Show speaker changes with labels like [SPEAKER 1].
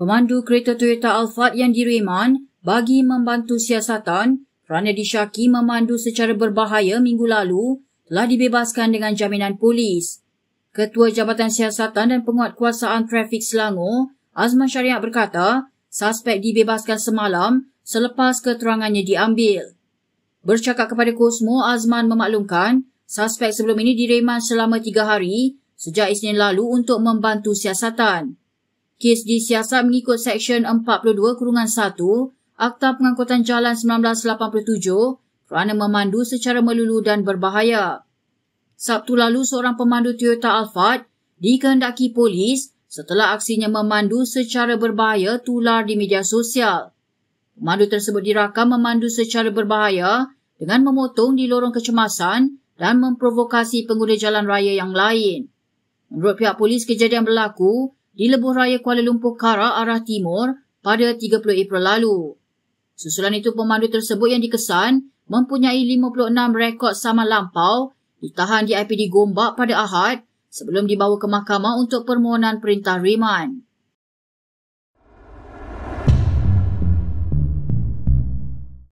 [SPEAKER 1] pemandu kereta Toyota Alphard yang direman bagi membantu siasatan kerana disyaki memandu secara berbahaya minggu lalu telah dibebaskan dengan jaminan polis. Ketua Jabatan Siasatan dan Penguatkuasaan Trafik Selangor, Azman Syariah berkata, suspek dibebaskan semalam selepas keterangannya diambil. Bercakap kepada Kosmo, Azman memaklumkan, suspek sebelum ini direman selama tiga hari sejak Isnin lalu untuk membantu siasatan kes disiasat mengikut Seksyen 42 Kurungan 1 Akta Pengangkutan Jalan 1987 kerana memandu secara melulu dan berbahaya. Sabtu lalu, seorang pemandu Toyota Alphard dikehendaki polis setelah aksinya memandu secara berbahaya tular di media sosial. Pemandu tersebut dirakam memandu secara berbahaya dengan memotong di lorong kecemasan dan memprovokasi pengguna jalan raya yang lain. Menurut pihak polis, kejadian berlaku di lebuh raya Kuala Lumpur Kara arah timur pada 30 April lalu. Susulan itu pemandu tersebut yang dikesan mempunyai 56 rekod sama lampau ditahan di IPD Gombak pada Ahad sebelum dibawa ke mahkamah untuk permohonan perintah riman.